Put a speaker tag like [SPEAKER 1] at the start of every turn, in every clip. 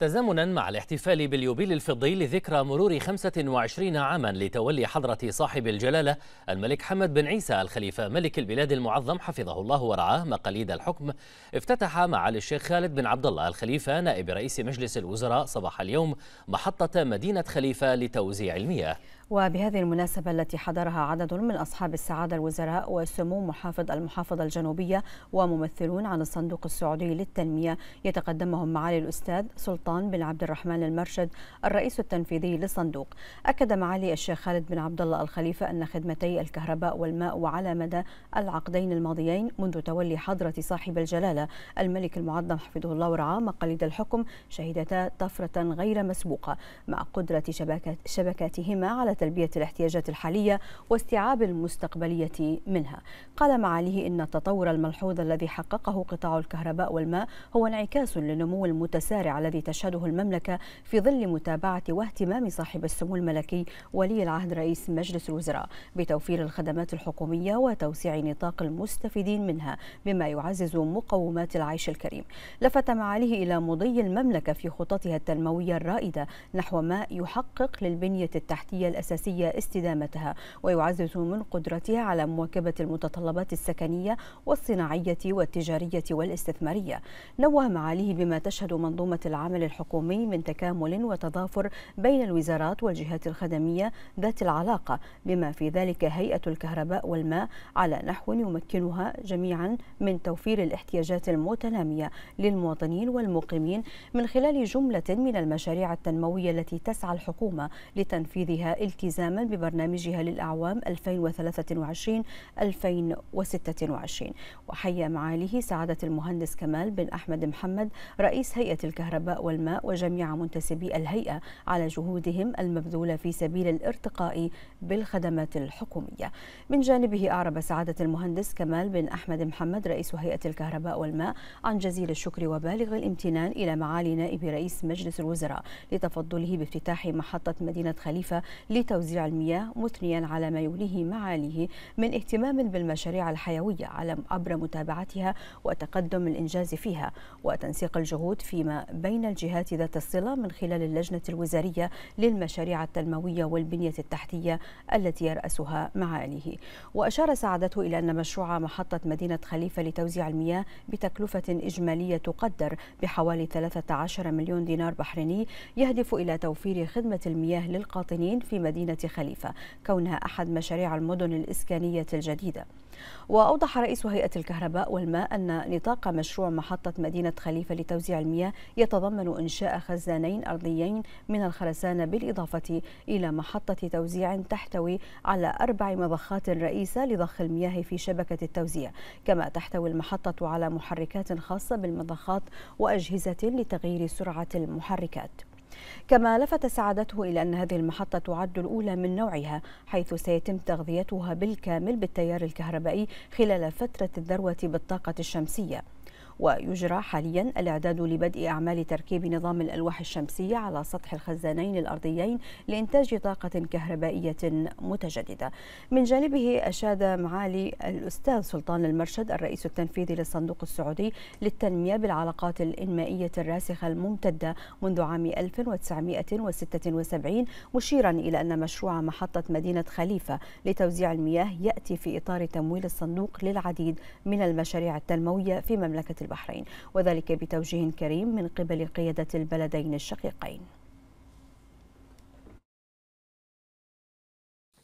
[SPEAKER 1] تزامنا مع الاحتفال باليوبيل الفضي لذكرى مرور 25 عاما لتولي حضرة صاحب الجلالة الملك حمد بن عيسى الخليفة ملك البلاد المعظم حفظه الله ورعاه مقاليد الحكم افتتح معالي الشيخ خالد بن عبد الله الخليفة نائب رئيس مجلس الوزراء صباح اليوم محطة مدينة خليفة لتوزيع المياه وبهذه المناسبة التي حضرها عدد من أصحاب السعادة الوزراء وسمو محافظ المحافظة الجنوبية وممثلون عن الصندوق السعودي للتنمية يتقدمهم معالي الأستاذ سلطان بن عبد الرحمن المرشد الرئيس التنفيذي للصندوق أكد معالي الشيخ خالد بن عبد الله الخليفة أن خدمتي الكهرباء والماء وعلى مدى العقدين الماضيين منذ تولي حضرة صاحب الجلالة الملك المعظم حفظه الله ورعاه مقاليد الحكم شهدتا طفرة غير مسبوقة مع قدرة شبكاتهما على تلبية الاحتياجات الحالية واستيعاب المستقبلية منها قال معاليه إن التطور الملحوظ الذي حققه قطاع الكهرباء والماء هو انعكاس للنمو المتسارع الذي تشهده المملكة في ظل متابعة واهتمام صاحب السمو الملكي ولي العهد رئيس مجلس الوزراء بتوفير الخدمات الحكومية وتوسيع نطاق المستفيدين منها بما يعزز مقومات العيش الكريم لفت معاليه إلى مضي المملكة في خططها التنموية الرائدة نحو ما يحقق للبنية التحتية الأساسية الأساسية استدامتها ويعزز من قدرتها على مواكبة المتطلبات السكنية والصناعية والتجارية والاستثمارية نوه معاليه بما تشهد منظومة العمل الحكومي من تكامل وتضافر بين الوزارات والجهات الخدمية ذات العلاقة بما في ذلك هيئة الكهرباء والماء على نحو يمكنها جميعا من توفير الاحتياجات المتنامية للمواطنين والمقيمين من خلال جملة من المشاريع التنموية التي تسعى الحكومة لتنفيذها التي التزاما ببرنامجها للأعوام 2023-2026 وحيا معاليه سعادة المهندس كمال بن أحمد محمد رئيس هيئة الكهرباء والماء وجميع منتسبي الهيئة على جهودهم المبذولة في سبيل الارتقاء بالخدمات الحكومية من جانبه أعرب سعادة المهندس كمال بن أحمد محمد رئيس هيئة الكهرباء والماء عن جزيل الشكر وبالغ الامتنان إلى معالي نائب رئيس مجلس الوزراء لتفضله بافتتاح محطة مدينة خليفة لتوزيع المياه مثنيا على ما يوليه معاليه من اهتمام بالمشاريع الحيوية على عبر متابعتها وتقدم الإنجاز فيها وتنسيق الجهود فيما بين الجهات ذات الصلة من خلال اللجنة الوزارية للمشاريع التنموية والبنية التحتية التي يرأسها معاليه وأشار سعادته إلى أن مشروع محطة مدينة خليفة لتوزيع المياه بتكلفة إجمالية تقدر بحوالي 13 مليون دينار بحريني يهدف إلى توفير خدمة المياه للقاطنين في مدينة مدينة خليفة كونها أحد مشاريع المدن الإسكانية الجديدة وأوضح رئيس هيئة الكهرباء والماء أن نطاق مشروع محطة مدينة خليفة لتوزيع المياه يتضمن إنشاء خزانين أرضيين من الخرسانة بالإضافة إلى محطة توزيع تحتوي على أربع مضخات رئيسة لضخ المياه في شبكة التوزيع كما تحتوي المحطة على محركات خاصة بالمضخات وأجهزة لتغيير سرعة المحركات كما لفت سعادته إلى أن هذه المحطة تعد الأولى من نوعها حيث سيتم تغذيتها بالكامل بالتيار الكهربائي خلال فترة الذروة بالطاقة الشمسية ويجرى حاليا الإعداد لبدء أعمال تركيب نظام الألواح الشمسية على سطح الخزانين الأرضيين لإنتاج طاقة كهربائية متجددة من جانبه أشاد معالي الأستاذ سلطان المرشد الرئيس التنفيذي للصندوق السعودي للتنمية بالعلاقات الإنمائية الراسخة الممتدة منذ عام 1976 مشيرا إلى أن مشروع محطة مدينة خليفة لتوزيع المياه يأتي في إطار تمويل الصندوق للعديد من المشاريع التنموية في مملكة البحرين البحرين وذلك بتوجيه كريم من قبل
[SPEAKER 2] قيادة البلدين الشقيقين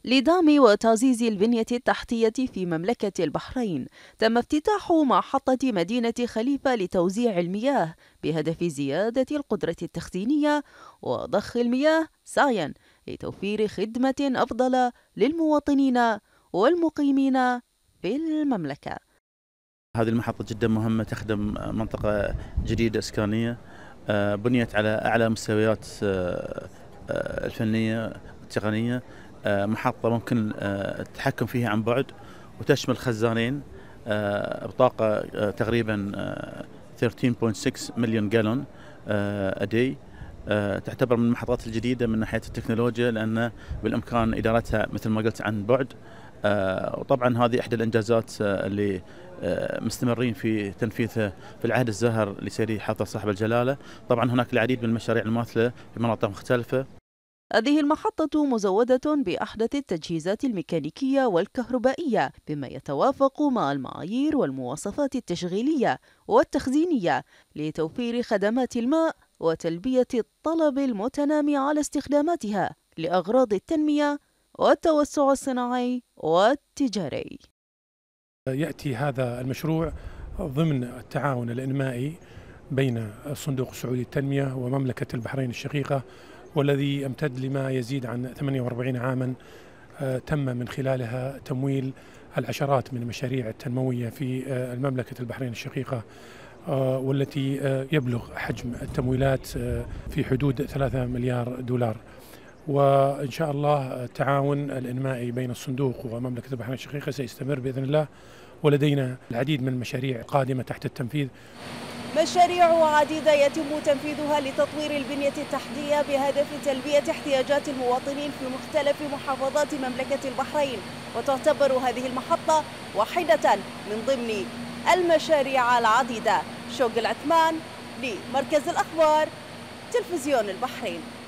[SPEAKER 2] لدعم وتعزيز البنية التحتية في مملكة البحرين تم افتتاح محطة مدينة خليفة لتوزيع المياه بهدف زيادة القدرة التخزينية وضخ المياه سعيا لتوفير خدمة أفضل للمواطنين والمقيمين في المملكة
[SPEAKER 3] هذه المحطة جدا مهمة تخدم منطقة جديدة إسكانية آه، بنيت على أعلى مستويات آه، آه، الفنية والتقنية محطة ممكن التحكم فيها عن بعد وتشمل خزانين بطاقة تقريبا 13.6 مليون جالون أدي تعتبر من المحطات الجديدة من ناحية التكنولوجيا لأن بالإمكان إدارتها مثل ما قلت عن بعد آه، وطبعا هذه احدى الانجازات آه، اللي آه، مستمرين في تنفيذها في العهد الزهر لسيدي حافظ صاحب الجلاله، طبعا هناك العديد من المشاريع المماثله في مناطق مختلفه.
[SPEAKER 2] هذه المحطة مزودة بأحدث التجهيزات الميكانيكية والكهربائية بما يتوافق مع المعايير والمواصفات التشغيلية والتخزينية لتوفير خدمات الماء وتلبية الطلب المتنامي على استخداماتها لأغراض التنمية والتوسع الصناعي والتجاري
[SPEAKER 4] يأتي هذا المشروع ضمن التعاون الإنمائي بين الصندوق السعودي للتنمية ومملكة البحرين الشقيقة والذي امتد لما يزيد عن 48 عاما آه، تم من خلالها تمويل العشرات من المشاريع التنموية في آه، المملكة البحرين الشقيقة آه، والتي يبلغ حجم التمويلات في حدود 3 مليار دولار وإن شاء الله التعاون الإنمائي بين الصندوق ومملكة البحرين الشقيقة سيستمر بإذن الله ولدينا العديد من المشاريع قادمة تحت التنفيذ
[SPEAKER 2] مشاريع عديدة يتم تنفيذها لتطوير البنية التحتية بهدف تلبية احتياجات المواطنين في مختلف محافظات مملكة البحرين وتعتبر هذه المحطة واحدة من ضمن المشاريع العديدة شوق العثمان لمركز الأخبار
[SPEAKER 3] تلفزيون البحرين